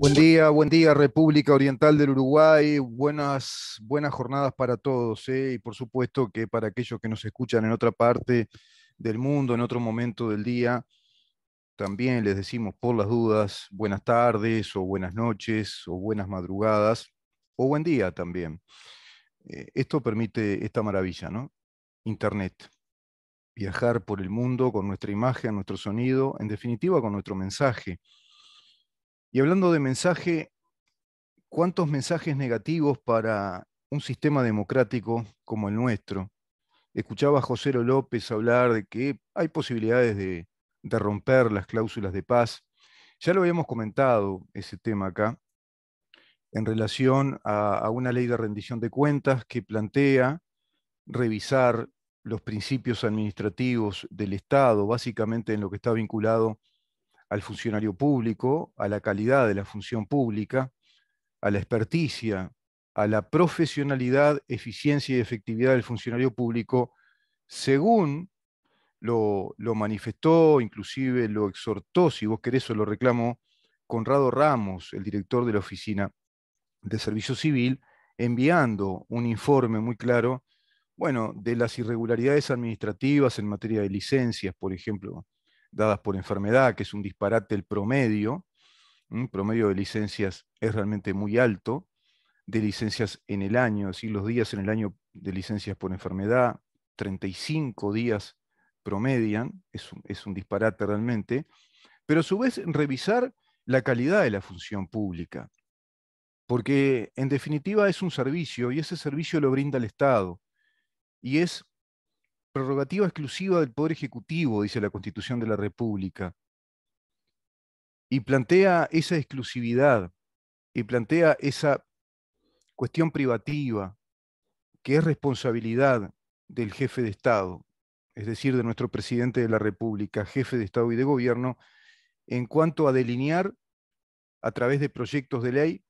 Buen día, buen día República Oriental del Uruguay, buenas, buenas jornadas para todos ¿eh? y por supuesto que para aquellos que nos escuchan en otra parte del mundo, en otro momento del día, también les decimos por las dudas buenas tardes o buenas noches o buenas madrugadas o buen día también. Eh, esto permite esta maravilla, ¿no? Internet, viajar por el mundo con nuestra imagen, nuestro sonido, en definitiva con nuestro mensaje y hablando de mensaje, ¿cuántos mensajes negativos para un sistema democrático como el nuestro? Escuchaba a José López hablar de que hay posibilidades de, romper las cláusulas de paz. Ya lo habíamos comentado ese tema acá en relación a una ley de rendición de cuentas que plantea revisar los principios administrativos del Estado, básicamente en lo que está vinculado al funcionario público, a la calidad de la función pública, a la experticia, a la profesionalidad, eficiencia y efectividad del funcionario público, según lo, manifestó, inclusive lo exhortó, si vos querés o lo reclamó, Conrado Ramos, el director de la Oficina de Servicio Civil, enviando un informe muy claro, bueno, de las irregularidades administrativas en materia de licencias, por ejemplo, dadas por enfermedad, que es un disparate el promedio, un promedio de licencias es realmente muy alto, de licencias en el año, es los días en el año de licencias por enfermedad, 35 días promedian, es un, es un disparate realmente, pero a su vez revisar la calidad de la función pública, porque en definitiva es un servicio y ese servicio lo brinda el Estado y es prerrogativa exclusiva del Poder Ejecutivo, dice la Constitución de la República. Y plantea esa exclusividad, y plantea esa cuestión privativa, que es responsabilidad del jefe de Estado, es decir, de nuestro presidente de la República, jefe de Estado y de Gobierno, en cuanto a delinear a través de proyectos de ley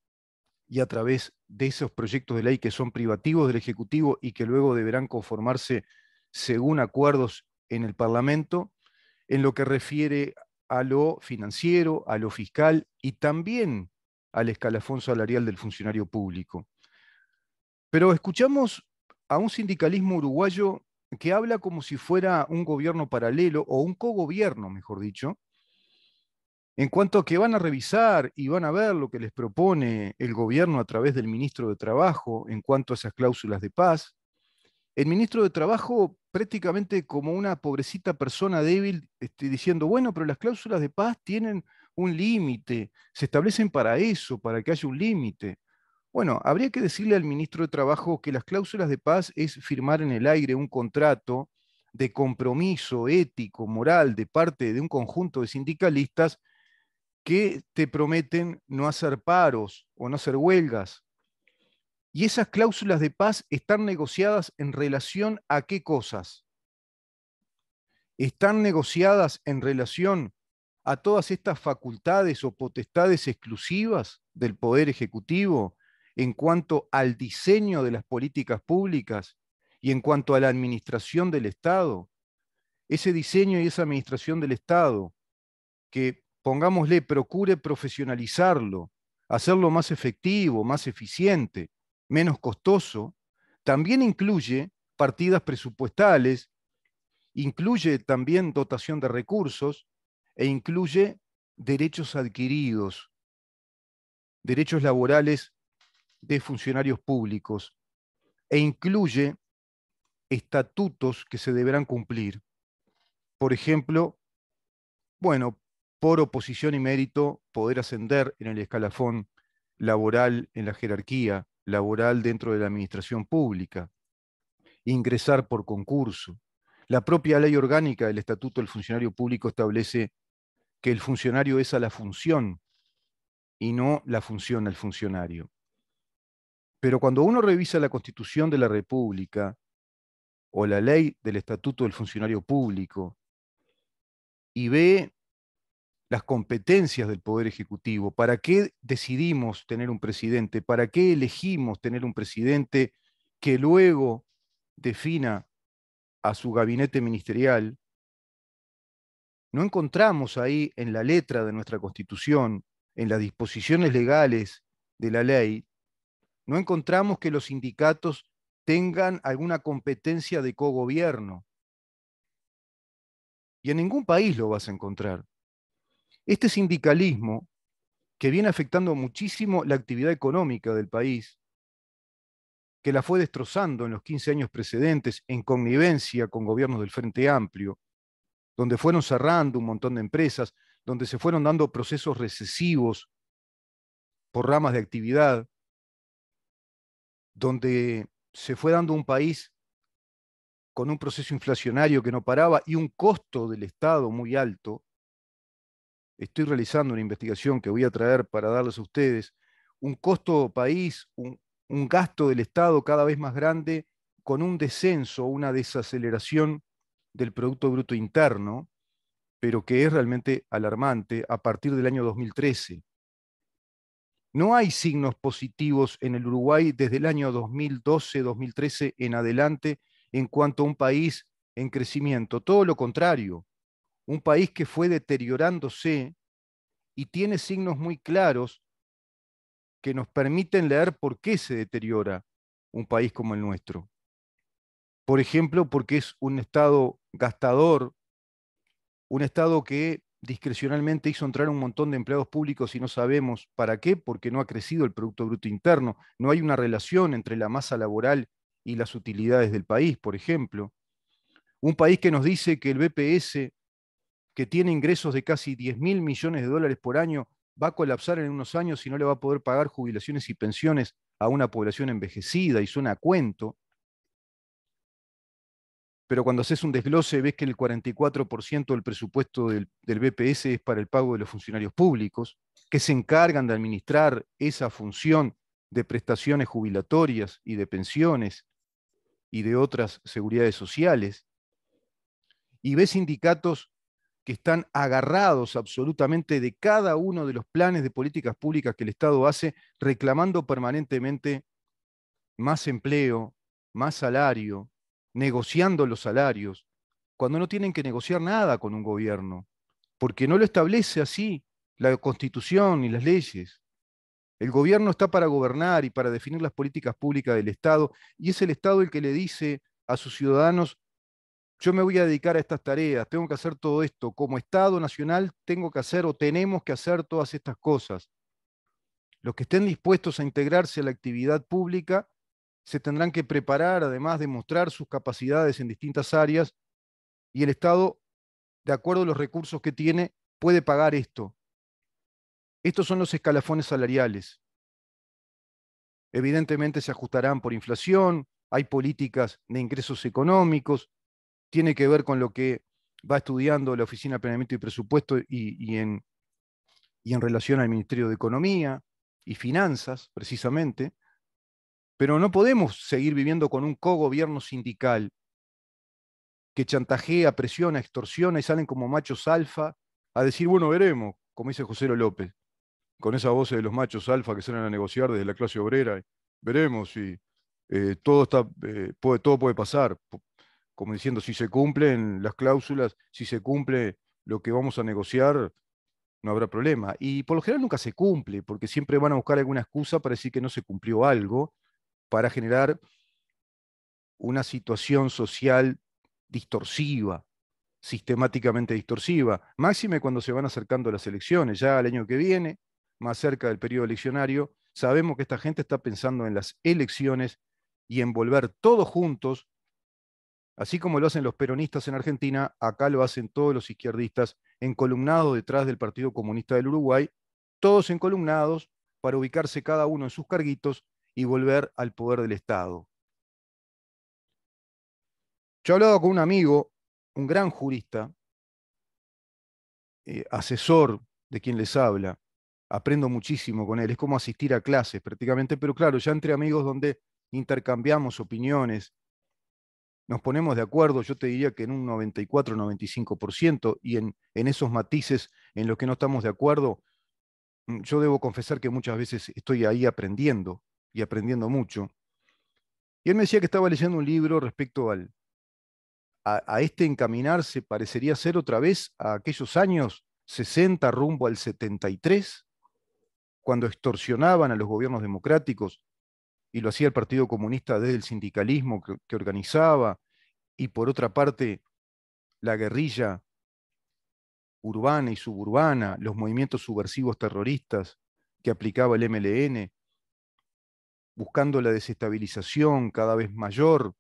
y a través de esos proyectos de ley que son privativos del Ejecutivo y que luego deberán conformarse según acuerdos en el Parlamento en lo que refiere a lo financiero, a lo fiscal y también al escalafón salarial del funcionario público. Pero escuchamos a un sindicalismo uruguayo que habla como si fuera un gobierno paralelo o un cogobierno, mejor dicho, en cuanto a que van a revisar y van a ver lo que les propone el gobierno a través del ministro de Trabajo en cuanto a esas cláusulas de paz, el ministro de Trabajo prácticamente como una pobrecita persona débil, este, diciendo, bueno, pero las cláusulas de paz tienen un límite, se establecen para eso, para que haya un límite. Bueno, habría que decirle al ministro de Trabajo que las cláusulas de paz es firmar en el aire un contrato de compromiso ético, moral, de parte de un conjunto de sindicalistas que te prometen no hacer paros o no hacer huelgas y esas cláusulas de paz están negociadas en relación a qué cosas? Están negociadas en relación a todas estas facultades o potestades exclusivas del Poder Ejecutivo en cuanto al diseño de las políticas públicas y en cuanto a la administración del Estado. Ese diseño y esa administración del Estado, que pongámosle, procure profesionalizarlo, hacerlo más efectivo, más eficiente, menos costoso, también incluye partidas presupuestales, incluye también dotación de recursos e incluye derechos adquiridos, derechos laborales de funcionarios públicos e incluye estatutos que se deberán cumplir. Por ejemplo, bueno, por oposición y mérito poder ascender en el escalafón laboral, en la jerarquía, laboral dentro de la administración pública, ingresar por concurso. La propia ley orgánica del Estatuto del Funcionario Público establece que el funcionario es a la función y no la función al funcionario. Pero cuando uno revisa la Constitución de la República o la ley del Estatuto del Funcionario Público y ve las competencias del Poder Ejecutivo, para qué decidimos tener un presidente, para qué elegimos tener un presidente que luego defina a su gabinete ministerial, no encontramos ahí en la letra de nuestra Constitución, en las disposiciones legales de la ley, no encontramos que los sindicatos tengan alguna competencia de cogobierno. Y en ningún país lo vas a encontrar. Este sindicalismo, que viene afectando muchísimo la actividad económica del país, que la fue destrozando en los 15 años precedentes en connivencia con gobiernos del Frente Amplio, donde fueron cerrando un montón de empresas, donde se fueron dando procesos recesivos por ramas de actividad, donde se fue dando un país con un proceso inflacionario que no paraba y un costo del Estado muy alto, estoy realizando una investigación que voy a traer para darles a ustedes, un costo país, un, gasto del Estado cada vez más grande, con un descenso, una desaceleración del Producto Bruto Interno, pero que es realmente alarmante a partir del año 2013. No hay signos positivos en el Uruguay desde el año 2012-2013 en adelante en cuanto a un país en crecimiento. Todo lo contrario, un país que fue deteriorándose y tiene signos muy claros que nos permiten leer por qué se deteriora un país como el nuestro. Por ejemplo, porque es un Estado gastador, un Estado que discrecionalmente hizo entrar un montón de empleados públicos y no sabemos para qué, porque no ha crecido el Producto Bruto Interno, no hay una relación entre la masa laboral y las utilidades del país, por ejemplo. Un país que nos dice que el BPS que tiene ingresos de casi 10 mil millones de dólares por año, va a colapsar en unos años y no le va a poder pagar jubilaciones y pensiones a una población envejecida y suena a cuento. Pero cuando haces un desglose ves que el 44% del presupuesto del, del, BPS es para el pago de los funcionarios públicos, que se encargan de administrar esa función de prestaciones jubilatorias y de pensiones y de otras seguridades sociales. Y ves sindicatos que están agarrados absolutamente de cada uno de los planes de políticas públicas que el Estado hace, reclamando permanentemente más empleo, más salario, negociando los salarios, cuando no tienen que negociar nada con un gobierno, porque no lo establece así la Constitución y las leyes. El gobierno está para gobernar y para definir las políticas públicas del Estado, y es el Estado el que le dice a sus ciudadanos yo me voy a dedicar a estas tareas, tengo que hacer todo esto, como Estado Nacional tengo que hacer o tenemos que hacer todas estas cosas. Los que estén dispuestos a integrarse a la actividad pública se tendrán que preparar, además de mostrar sus capacidades en distintas áreas, y el Estado, de acuerdo a los recursos que tiene, puede pagar esto. Estos son los escalafones salariales. Evidentemente se ajustarán por inflación, hay políticas de ingresos económicos, tiene que ver con lo que va estudiando la Oficina de Planeamiento y Presupuesto y, en, y en relación al Ministerio de Economía y Finanzas, precisamente. Pero no podemos seguir viviendo con un cogobierno sindical que chantajea, presiona, extorsiona y salen como machos alfa a decir, bueno, veremos, como dice José López, con esa voz de los machos alfa que salen a negociar desde la clase obrera, veremos si eh, todo, está, eh, puede, todo puede pasar, como diciendo, si se cumplen las cláusulas, si se cumple lo que vamos a negociar, no habrá problema. Y por lo general nunca se cumple, porque siempre van a buscar alguna excusa para decir que no se cumplió algo, para generar una situación social distorsiva, sistemáticamente distorsiva. Máxime cuando se van acercando las elecciones, ya al año que viene, más cerca del periodo eleccionario, sabemos que esta gente está pensando en las elecciones y en volver todos juntos Así como lo hacen los peronistas en Argentina, acá lo hacen todos los izquierdistas, encolumnados detrás del Partido Comunista del Uruguay, todos encolumnados para ubicarse cada uno en sus carguitos y volver al poder del Estado. Yo he hablado con un amigo, un gran jurista, eh, asesor de quien les habla, aprendo muchísimo con él, es como asistir a clases prácticamente, pero claro, ya entre amigos donde intercambiamos opiniones, nos ponemos de acuerdo, yo te diría que en un 94-95%, y en, en, esos matices en los que no estamos de acuerdo, mm, yo debo confesar que muchas veces estoy ahí aprendiendo y aprendiendo mucho. Y él me decía que estaba leyendo un libro respecto al, a, a este encaminarse, parecería ser otra vez a aquellos años 60 rumbo al 73, cuando extorsionaban a los gobiernos democráticos y lo hacía el Partido Comunista desde el sindicalismo que, organizaba, y por otra parte la guerrilla urbana y suburbana, los movimientos subversivos terroristas que aplicaba el MLN, buscando la desestabilización cada vez mayor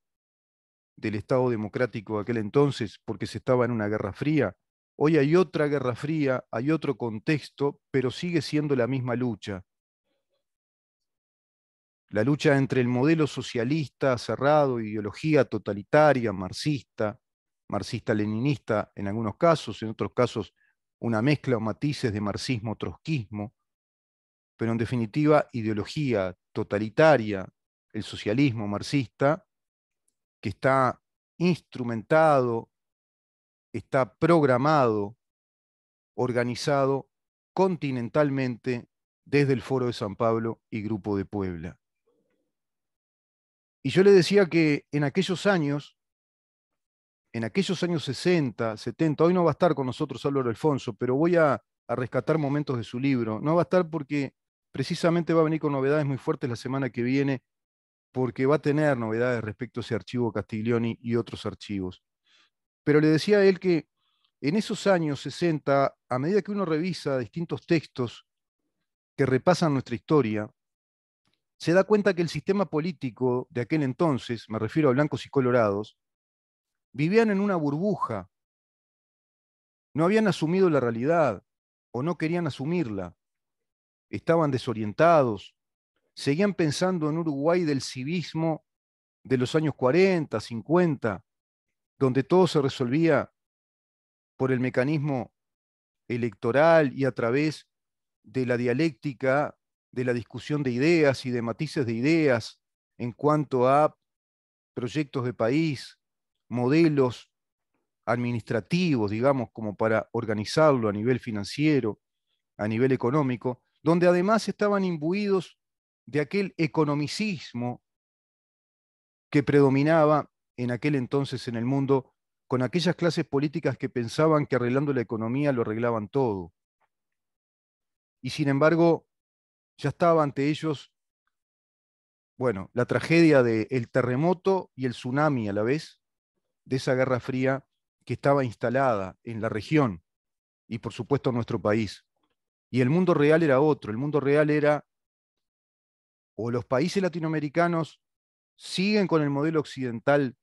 del Estado democrático de aquel entonces, porque se estaba en una guerra fría. Hoy hay otra guerra fría, hay otro contexto, pero sigue siendo la misma lucha la lucha entre el modelo socialista cerrado, ideología totalitaria, marxista, marxista-leninista en algunos casos, en otros casos una mezcla o matices de marxismo-trotskismo, pero en definitiva ideología totalitaria, el socialismo marxista, que está instrumentado, está programado, organizado continentalmente desde el Foro de San Pablo y Grupo de Puebla. Y yo le decía que en aquellos años, en aquellos años 60, 70, hoy no va a estar con nosotros Álvaro Alfonso, pero voy a, rescatar momentos de su libro. No va a estar porque precisamente va a venir con novedades muy fuertes la semana que viene, porque va a tener novedades respecto a ese archivo Castiglioni y otros archivos. Pero le decía él que en esos años 60, a medida que uno revisa distintos textos que repasan nuestra historia, se da cuenta que el sistema político de aquel entonces, me refiero a blancos y colorados, vivían en una burbuja, no habían asumido la realidad o no querían asumirla, estaban desorientados, seguían pensando en Uruguay del civismo de los años 40, 50, donde todo se resolvía por el mecanismo electoral y a través de la dialéctica de la discusión de ideas y de matices de ideas en cuanto a proyectos de país, modelos administrativos, digamos, como para organizarlo a nivel financiero, a nivel económico, donde además estaban imbuidos de aquel economicismo que predominaba en aquel entonces en el mundo con aquellas clases políticas que pensaban que arreglando la economía lo arreglaban todo. Y sin embargo, ya estaba ante ellos, bueno, la tragedia del terremoto y el tsunami a la vez, de esa Guerra Fría que estaba instalada en la región y por supuesto en nuestro país. Y el mundo real era otro, el mundo real era o los países latinoamericanos siguen con el modelo occidental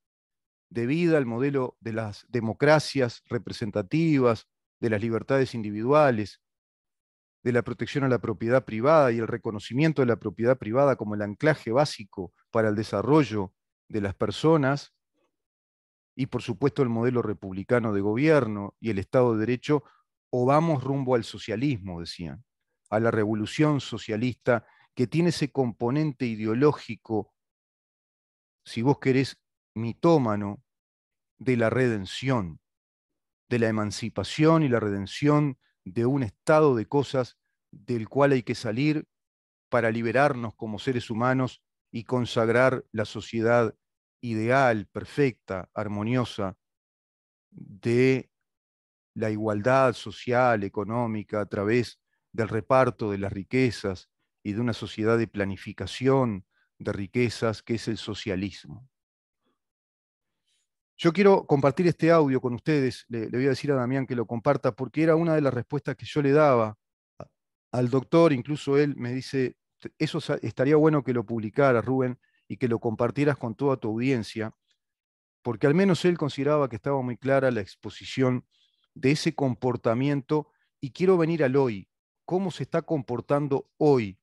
de vida, el modelo de las democracias representativas, de las libertades individuales, de la protección a la propiedad privada y el reconocimiento de la propiedad privada como el anclaje básico para el desarrollo de las personas, y por supuesto el modelo republicano de gobierno y el Estado de Derecho, o vamos rumbo al socialismo, decían, a la revolución socialista que tiene ese componente ideológico, si vos querés, mitómano, de la redención, de la emancipación y la redención de un estado de cosas del cual hay que salir para liberarnos como seres humanos y consagrar la sociedad ideal, perfecta, armoniosa de la igualdad social, económica, a través del reparto de las riquezas y de una sociedad de planificación de riquezas que es el socialismo. Yo quiero compartir este audio con ustedes, le, voy a decir a Damián que lo comparta, porque era una de las respuestas que yo le daba al doctor, incluso él me dice, eso estaría bueno que lo publicara Rubén, y que lo compartieras con toda tu audiencia, porque al menos él consideraba que estaba muy clara la exposición de ese comportamiento, y quiero venir al hoy, cómo se está comportando hoy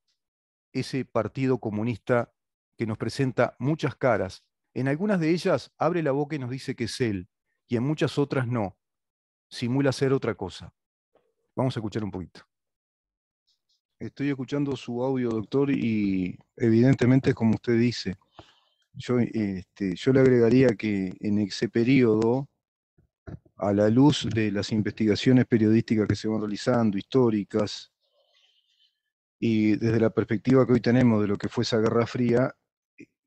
ese Partido Comunista que nos presenta muchas caras en algunas de ellas abre la boca y nos dice que es Él, y en muchas otras no. Simula ser otra cosa. Vamos a escuchar un poquito. Estoy escuchando su audio, doctor, y evidentemente es como usted dice. Yo, este, yo le agregaría que en ese periodo, a la luz de las investigaciones periodísticas que se van realizando, históricas, y desde la perspectiva que hoy tenemos de lo que fue esa Guerra Fría,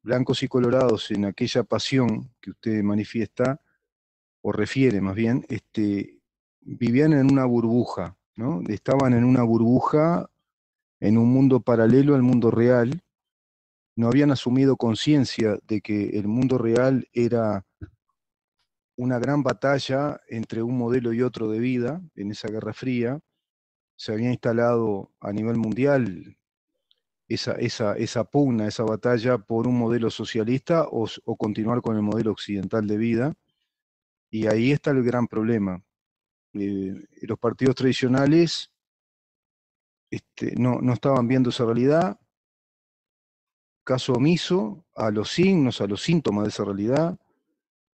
blancos y colorados en aquella pasión que usted manifiesta, o refiere más bien, este, vivían en una burbuja, ¿no? Estaban en una burbuja, en un mundo paralelo al mundo real, no habían asumido conciencia de que el mundo real era una gran batalla entre un modelo y otro de vida en esa Guerra Fría. Se había instalado a nivel mundial esa, esa, pugna, esa batalla por un modelo socialista o, continuar con el modelo occidental de vida. Y ahí está el gran problema. Eh, los partidos tradicionales este, no, estaban viendo esa realidad, caso omiso a los signos, a los síntomas de esa realidad,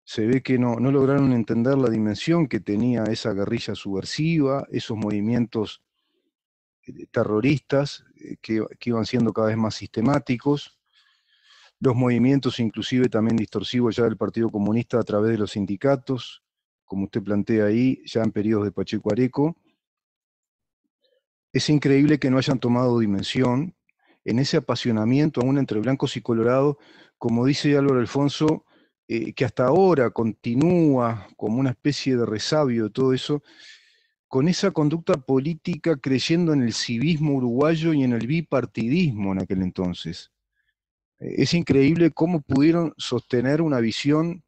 se ve que no, no lograron entender la dimensión que tenía esa guerrilla subversiva, esos movimientos eh, terroristas que, iban siendo cada vez más sistemáticos, los movimientos inclusive también distorsivos ya del Partido Comunista a través de los sindicatos, como usted plantea ahí, ya en periodos de Pacheco Areco. Es increíble que no hayan tomado dimensión en ese apasionamiento aún entre blancos y colorados, como dice Álvaro Alfonso, eh, que hasta ahora continúa como una especie de resabio de todo eso, con esa conducta política creyendo en el civismo uruguayo y en el bipartidismo en aquel entonces. Eh, es increíble cómo pudieron sostener una visión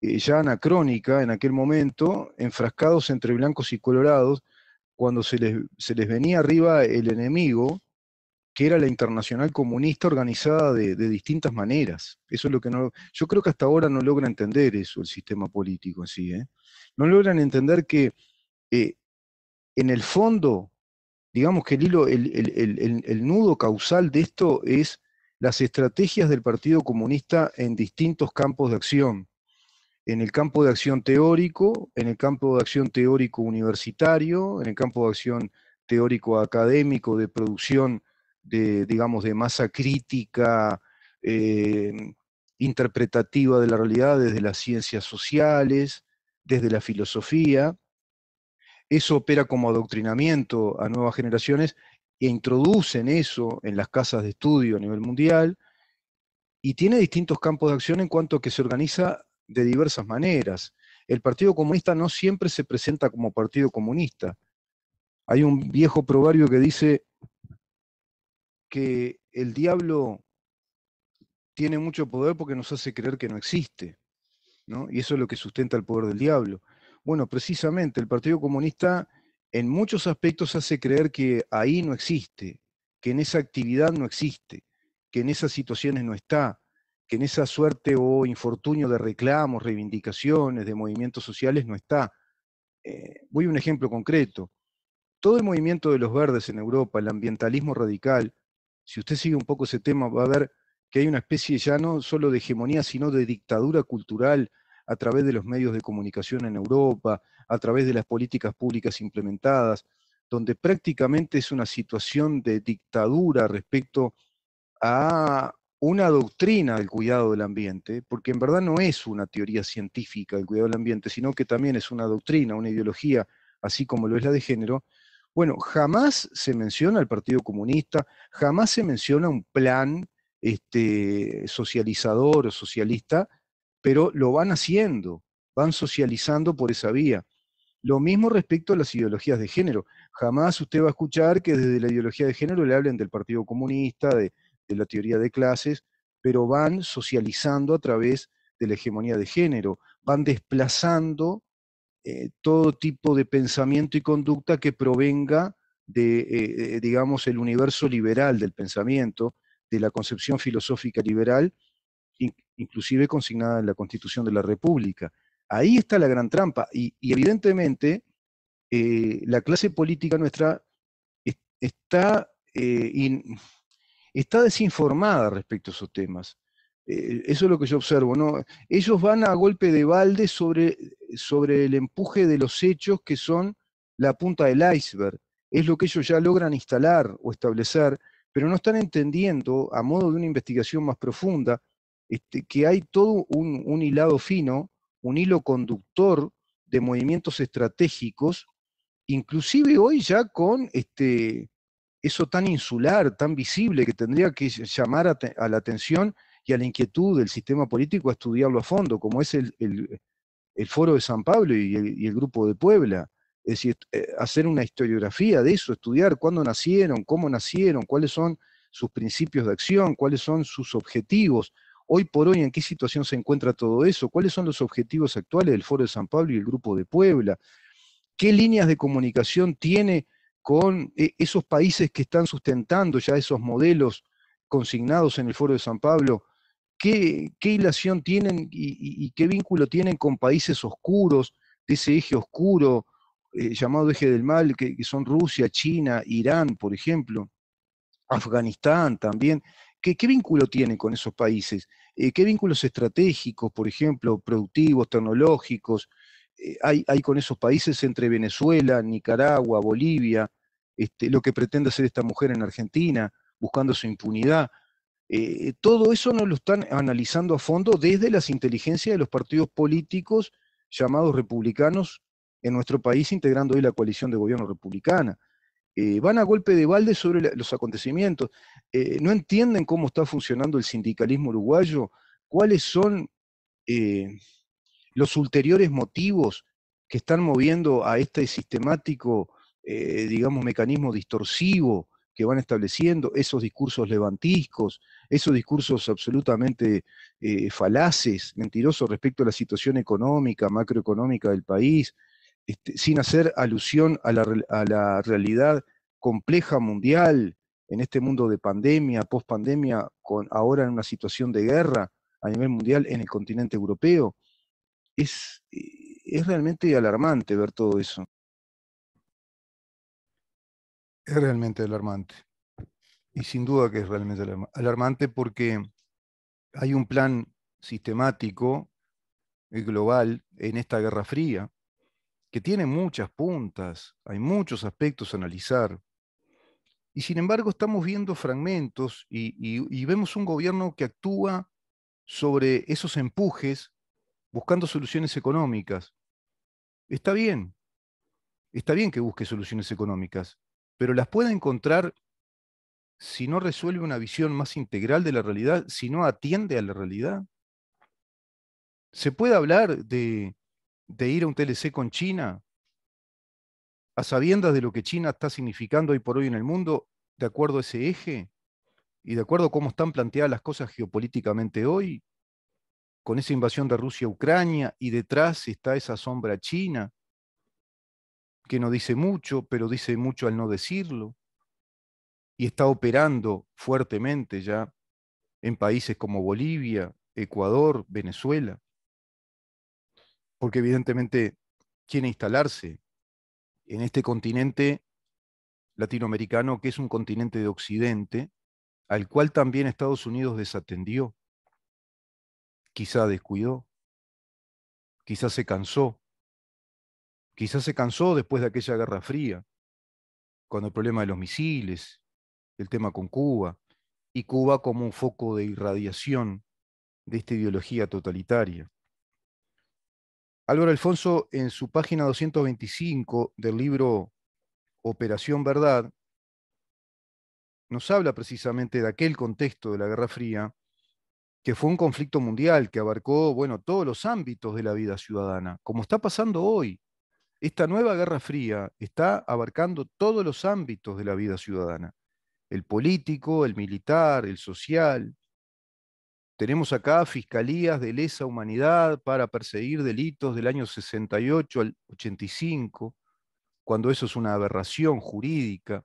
eh, ya anacrónica en aquel momento, enfrascados entre blancos y colorados, cuando se les, se les venía arriba el enemigo, que era la internacional comunista organizada de, distintas maneras. Eso es lo que no. Yo creo que hasta ahora no logra entender eso el sistema político en ¿eh? No logran entender que en el fondo, digamos que el el, nudo causal de esto es las estrategias del Partido Comunista en distintos campos de acción. En el campo de acción teórico, en el campo de acción teórico universitario, en el campo de acción teórico académico de producción de, digamos, de masa crítica eh, interpretativa de la realidad desde las ciencias sociales, desde la filosofía, eso opera como adoctrinamiento a nuevas generaciones e introducen eso en las casas de estudio a nivel mundial y tiene distintos campos de acción en cuanto a que se organiza de diversas maneras. El Partido Comunista no siempre se presenta como Partido Comunista. Hay un viejo proverbio que dice que el diablo tiene mucho poder porque nos hace creer que no existe, ¿no? Y eso es lo que sustenta el poder del diablo. Bueno, precisamente el Partido Comunista en muchos aspectos hace creer que ahí no existe, que en esa actividad no existe, que en esas situaciones no está, que en esa suerte o infortunio de reclamos, reivindicaciones, de movimientos sociales no está. Eh, voy a un ejemplo concreto. Todo el movimiento de los verdes en Europa, el ambientalismo radical, si usted sigue un poco ese tema, va a ver que hay una especie ya no solo de hegemonía, sino de dictadura cultural, a través de los medios de comunicación en Europa, a través de las políticas públicas implementadas, donde prácticamente es una situación de dictadura respecto a una doctrina del cuidado del ambiente, porque en verdad no es una teoría científica el cuidado del ambiente, sino que también es una doctrina, una ideología, así como lo es la de género, bueno, jamás se menciona al Partido Comunista, jamás se menciona un plan este, socializador o socialista pero lo van haciendo, van socializando por esa vía. Lo mismo respecto a las ideologías de género. Jamás usted va a escuchar que desde la ideología de género le hablen del Partido Comunista, de, la teoría de clases, pero van socializando a través de la hegemonía de género, van desplazando eh, todo tipo de pensamiento y conducta que provenga de, eh, eh, digamos, el universo liberal del pensamiento, de la concepción filosófica liberal, inclusive consignada en la Constitución de la República. Ahí está la gran trampa y, evidentemente eh, la clase política nuestra está, eh, está desinformada respecto a esos temas. Eh, eso es lo que yo observo. ¿no? Ellos van a golpe de balde sobre, sobre el empuje de los hechos que son la punta del iceberg. Es lo que ellos ya logran instalar o establecer, pero no están entendiendo a modo de una investigación más profunda este, que hay todo un, hilado fino, un hilo conductor de movimientos estratégicos, inclusive hoy ya con este, eso tan insular, tan visible, que tendría que llamar a, la atención y a la inquietud del sistema político a estudiarlo a fondo, como es el, Foro de San Pablo y y el, Grupo de Puebla. Es decir, eh, hacer una historiografía de eso, estudiar cuándo nacieron, cómo nacieron, cuáles son sus principios de acción, cuáles son sus objetivos, hoy por hoy en qué situación se encuentra todo eso, cuáles son los objetivos actuales del Foro de San Pablo y el Grupo de Puebla, qué líneas de comunicación tiene con eh, esos países que están sustentando ya esos modelos consignados en el Foro de San Pablo, qué, hilación tienen y, qué vínculo tienen con países oscuros, de ese eje oscuro eh, llamado eje del mal, que, son Rusia, China, Irán, por ejemplo, Afganistán también. ¿Qué, ¿Qué vínculo tienen con esos países? Eh, qué vínculos estratégicos, por ejemplo, productivos, tecnológicos, eh, hay, con esos países entre Venezuela, Nicaragua, Bolivia, este, lo que pretende hacer esta mujer en Argentina, buscando su impunidad. Eh, todo eso nos lo están analizando a fondo desde las inteligencias de los partidos políticos llamados republicanos en nuestro país, integrando hoy la coalición de gobierno republicana. van a golpe de balde sobre los acontecimientos. Eh, no entienden cómo está funcionando el sindicalismo uruguayo, cuáles son eh, los ulteriores motivos que están moviendo a este sistemático, eh, digamos, mecanismo distorsivo que van estableciendo, esos discursos levantiscos, esos discursos absolutamente falaces, mentirosos respecto a la situación económica, macroeconómica del país, este, sin hacer alusión a la realidad compleja mundial, en este mundo de pandemia, post-pandemia, ahora en una situación de guerra a nivel mundial en el continente europeo. Es, eh, es realmente alarmante ver todo eso. Es realmente alarmante. Y sin duda que es realmente alarmante porque hay un plan sistemático y eh, global en esta Guerra Fría que tiene muchas puntas, hay muchos aspectos a analizar, y sin embargo estamos viendo fragmentos y, vemos un gobierno que actúa sobre esos empujes buscando soluciones económicas. Está bien, está bien que busque soluciones económicas, pero las puede encontrar si no resuelve una visión más integral de la realidad, si no atiende a la realidad. ¿Se puede hablar de, de ir a un TLC con China a sabiendas de lo que China está significando hoy por hoy en el mundo, de acuerdo a ese eje y de acuerdo a cómo están planteadas las cosas geopolíticamente hoy, con esa invasión de Rusia a Ucrania y detrás está esa sombra china que no dice mucho, pero dice mucho al no decirlo, y está operando fuertemente ya en países como Bolivia, Ecuador, Venezuela, porque evidentemente quiere instalarse en este continente latinoamericano, que es un continente de Occidente, al cual también Estados Unidos desatendió, quizá descuidó, quizá se cansó, quizá se cansó después de aquella Guerra Fría, con el problema de los misiles, el tema con Cuba, y Cuba como un foco de irradiación de esta ideología totalitaria. Álvaro Alfonso, en su página 225 del libro Operación Verdad, nos habla precisamente de aquel contexto de la Guerra Fría, que fue un conflicto mundial que abarcó bueno, todos los ámbitos de la vida ciudadana, como está pasando hoy. Esta nueva Guerra Fría está abarcando todos los ámbitos de la vida ciudadana, el político, el militar, el social, tenemos acá fiscalías de lesa humanidad para perseguir delitos del año 68 al 85, cuando eso es una aberración jurídica.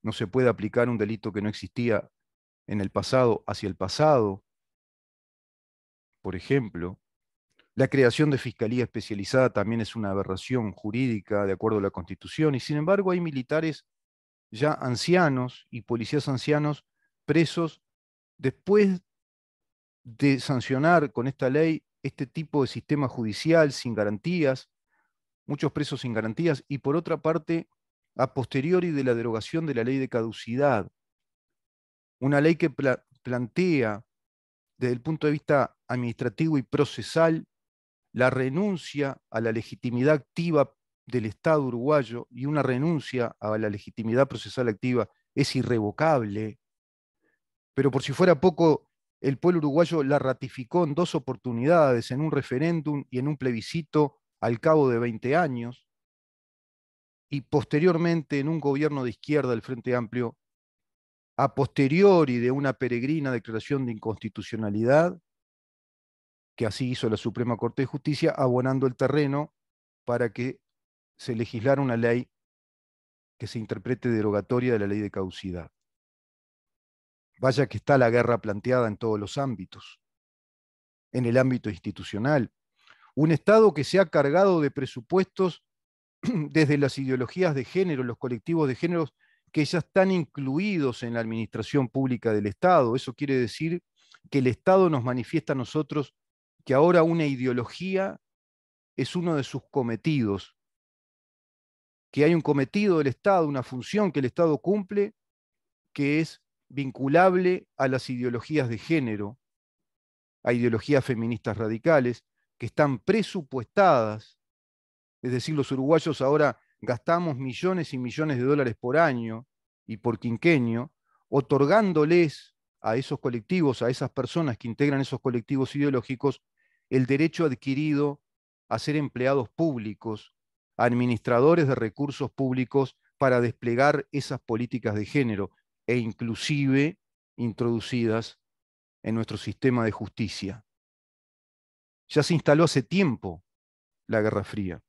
No se puede aplicar un delito que no existía en el pasado hacia el pasado. Por ejemplo, la creación de fiscalía especializada también es una aberración jurídica de acuerdo a la Constitución y sin embargo hay militares ya ancianos y policías ancianos presos después de sancionar con esta ley este tipo de sistema judicial sin garantías, muchos presos sin garantías, y por otra parte, a posteriori de la derogación de la ley de caducidad, una ley que plantea desde el punto de vista administrativo y procesal la renuncia a la legitimidad activa del Estado uruguayo y una renuncia a la legitimidad procesal activa es irrevocable. Pero por si fuera poco el pueblo uruguayo la ratificó en dos oportunidades, en un referéndum y en un plebiscito al cabo de 20 años, y posteriormente en un gobierno de izquierda del Frente Amplio, a posteriori de una peregrina declaración de inconstitucionalidad, que así hizo la Suprema Corte de Justicia, abonando el terreno para que se legislara una ley que se interprete derogatoria de la ley de causidad. Vaya que está la guerra planteada en todos los ámbitos. En el ámbito institucional, un Estado que se ha cargado de presupuestos desde las ideologías de género, los colectivos de género, que ya están incluidos en la administración pública del Estado. Eso quiere decir que el Estado nos manifiesta a nosotros que ahora una ideología es uno de sus cometidos, que hay un cometido del Estado, una función que el Estado cumple, que es vinculable a las ideologías de género, a ideologías feministas radicales, que están presupuestadas, es decir, los uruguayos ahora gastamos millones y millones de dólares por año y por quinquenio, otorgándoles a esos colectivos, a esas personas que integran esos colectivos ideológicos, el derecho adquirido a ser empleados públicos, administradores de recursos públicos para desplegar esas políticas de género e inclusive introducidas en nuestro sistema de justicia. Ya se instaló hace tiempo la Guerra Fría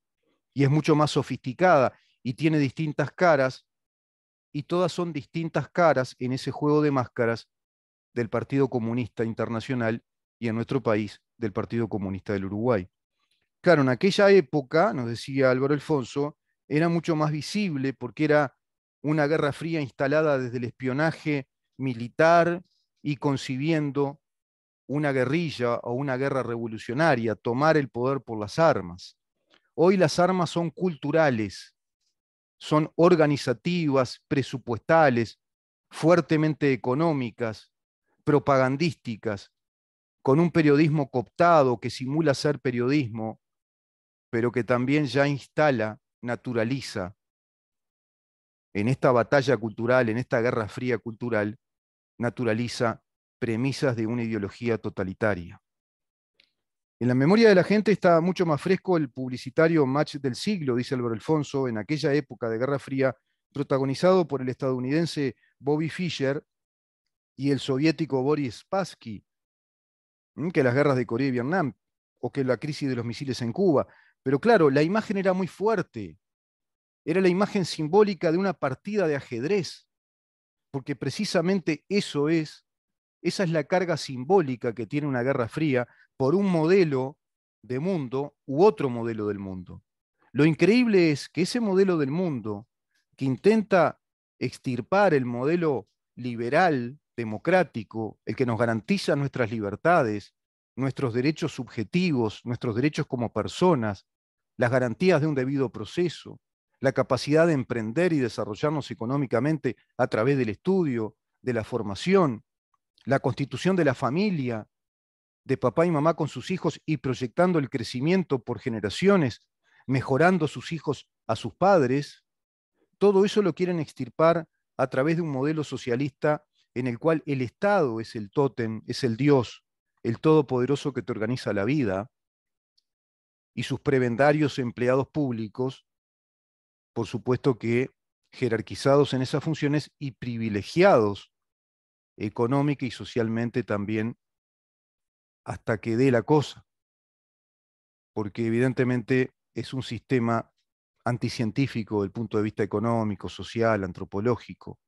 y es mucho más sofisticada y tiene distintas caras y todas son distintas caras en ese juego de máscaras del Partido Comunista Internacional y en nuestro país del Partido Comunista del Uruguay. Claro, en aquella época, nos decía Álvaro Alfonso, era mucho más visible porque era una guerra fría instalada desde el espionaje militar y concibiendo una guerrilla o una guerra revolucionaria, tomar el poder por las armas. Hoy las armas son culturales, son organizativas, presupuestales, fuertemente económicas, propagandísticas, con un periodismo cooptado que simula ser periodismo, pero que también ya instala, naturaliza en esta batalla cultural, en esta guerra fría cultural, naturaliza premisas de una ideología totalitaria. En la memoria de la gente está mucho más fresco el publicitario Match del siglo, dice Álvaro Alfonso, en aquella época de Guerra Fría, protagonizado por el estadounidense Bobby Fischer y el soviético Boris Spassky, que las guerras de Corea y Vietnam, o que la crisis de los misiles en Cuba. Pero claro, la imagen era muy fuerte, era la imagen simbólica de una partida de ajedrez, porque precisamente eso es, esa es la carga simbólica que tiene una guerra fría por un modelo de mundo u otro modelo del mundo. Lo increíble es que ese modelo del mundo que intenta extirpar el modelo liberal, democrático, el que nos garantiza nuestras libertades, nuestros derechos subjetivos, nuestros derechos como personas, las garantías de un debido proceso, la capacidad de emprender y desarrollarnos económicamente a través del estudio, de la formación, la constitución de la familia, de papá y mamá con sus hijos y proyectando el crecimiento por generaciones, mejorando sus hijos a sus padres, todo eso lo quieren extirpar a través de un modelo socialista en el cual el Estado es el tótem, es el Dios, el todopoderoso que te organiza la vida, y sus prebendarios empleados públicos por supuesto que jerarquizados en esas funciones y privilegiados económica y socialmente también hasta que dé la cosa, porque evidentemente es un sistema anticientífico desde el punto de vista económico, social, antropológico.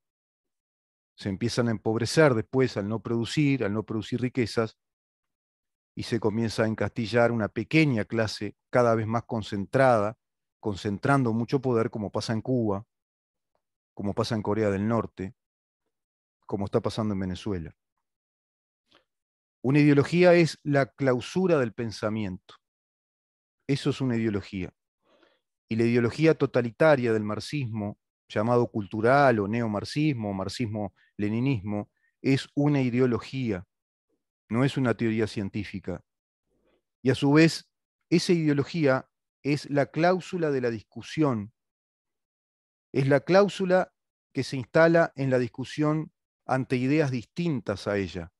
Se empiezan a empobrecer después al no producir, al no producir riquezas, y se comienza a encastillar una pequeña clase cada vez más concentrada concentrando mucho poder como pasa en Cuba, como pasa en Corea del Norte, como está pasando en Venezuela. Una ideología es la clausura del pensamiento. Eso es una ideología. Y la ideología totalitaria del marxismo, llamado cultural o neomarxismo, marxismo-leninismo, es una ideología, no es una teoría científica. Y a su vez, esa ideología es la cláusula de la discusión. Es la cláusula que se instala en la discusión ante ideas distintas a ella.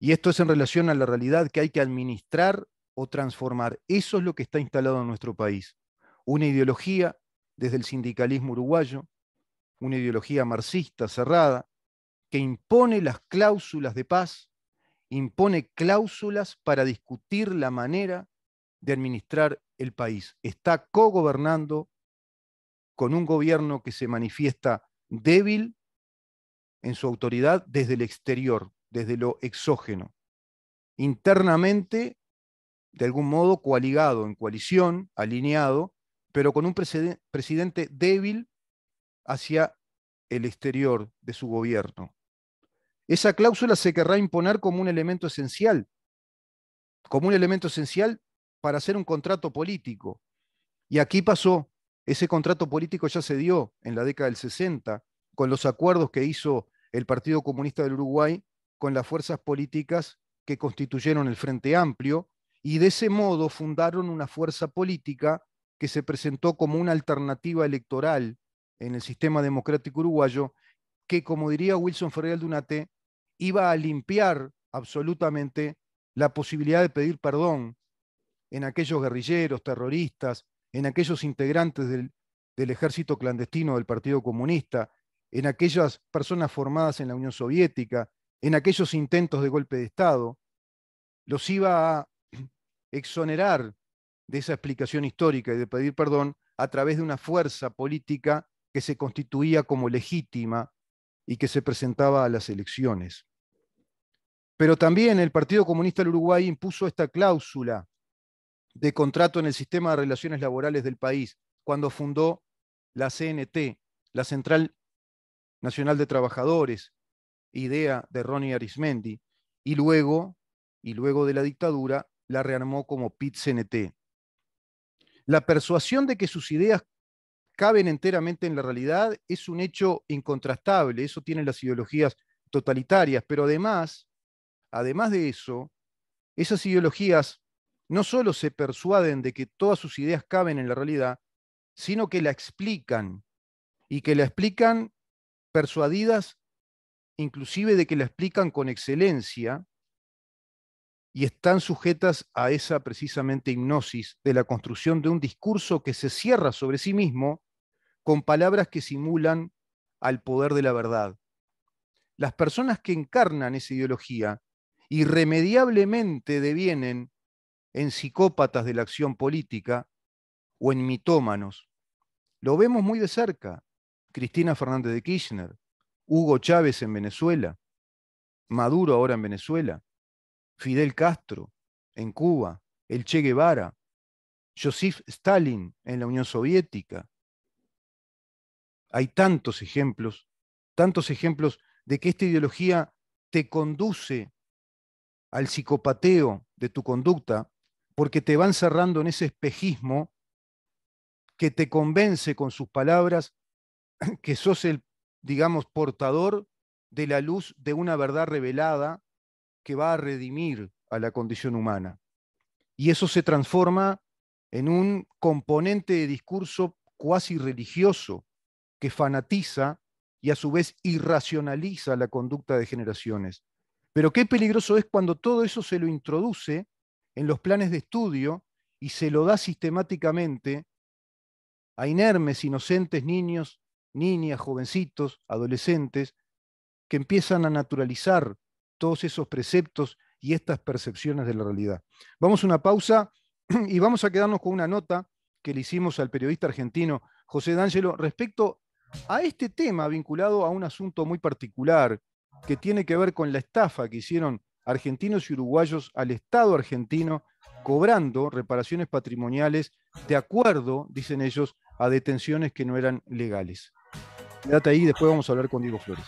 Y esto es en relación a la realidad que hay que administrar o transformar. Eso es lo que está instalado en nuestro país. Una ideología desde el sindicalismo uruguayo, una ideología marxista cerrada, que impone las cláusulas de paz, impone cláusulas para discutir la manera de administrar el país. Está co-gobernando con un gobierno que se manifiesta débil en su autoridad desde el exterior, desde lo exógeno. Internamente, de algún modo, coaligado, en coalición, alineado, pero con un presidente débil hacia el exterior de su gobierno. Esa cláusula se querrá imponer como un elemento esencial, como un elemento esencial para hacer un contrato político. Y aquí pasó, ese contrato político ya se dio en la década del 60 con los acuerdos que hizo el Partido Comunista del Uruguay con las fuerzas políticas que constituyeron el Frente Amplio y de ese modo fundaron una fuerza política que se presentó como una alternativa electoral en el sistema democrático uruguayo que, como diría Wilson Ferreira Dunate, iba a limpiar absolutamente la posibilidad de pedir perdón en aquellos guerrilleros, terroristas, en aquellos integrantes del, ejército clandestino del Partido Comunista, en aquellas personas formadas en la Unión Soviética, en aquellos intentos de golpe de Estado, los iba a exonerar de esa explicación histórica y de pedir perdón a través de una fuerza política que se constituía como legítima y que se presentaba a las elecciones. Pero también el Partido Comunista del Uruguay impuso esta cláusula de contrato en el sistema de relaciones laborales del país, cuando fundó la CNT, la Central Nacional de Trabajadores, idea de Ronnie Arismendi, y luego, y luego de la dictadura, la rearmó como PIT-CNT. La persuasión de que sus ideas caben enteramente en la realidad es un hecho incontrastable, eso tienen las ideologías totalitarias, pero además, además de eso, esas ideologías no solo se persuaden de que todas sus ideas caben en la realidad, sino que la explican y que la explican persuadidas inclusive de que la explican con excelencia y están sujetas a esa precisamente hipnosis de la construcción de un discurso que se cierra sobre sí mismo con palabras que simulan al poder de la verdad. Las personas que encarnan esa ideología irremediablemente devienen en psicópatas de la acción política o en mitómanos. Lo vemos muy de cerca. Cristina Fernández de Kirchner, Hugo Chávez en Venezuela, Maduro ahora en Venezuela, Fidel Castro en Cuba, el Che Guevara, Joseph Stalin en la Unión Soviética. Hay tantos ejemplos, tantos ejemplos de que esta ideología te conduce al psicopateo de tu conducta porque te van cerrando en ese espejismo que te convence con sus palabras que sos el, digamos, portador de la luz de una verdad revelada que va a redimir a la condición humana. Y eso se transforma en un componente de discurso cuasi religioso que fanatiza y a su vez irracionaliza la conducta de generaciones. Pero qué peligroso es cuando todo eso se lo introduce en los planes de estudio y se lo da sistemáticamente a inermes, inocentes niños, niñas, jovencitos, adolescentes, que empiezan a naturalizar todos esos preceptos y estas percepciones de la realidad. Vamos a una pausa y vamos a quedarnos con una nota que le hicimos al periodista argentino José D'Angelo respecto a este tema vinculado a un asunto muy particular que tiene que ver con la estafa que hicieron argentinos y uruguayos al Estado argentino cobrando reparaciones patrimoniales de acuerdo, dicen ellos, a detenciones que no eran legales. Quédate ahí, después vamos a hablar con Diego Flores.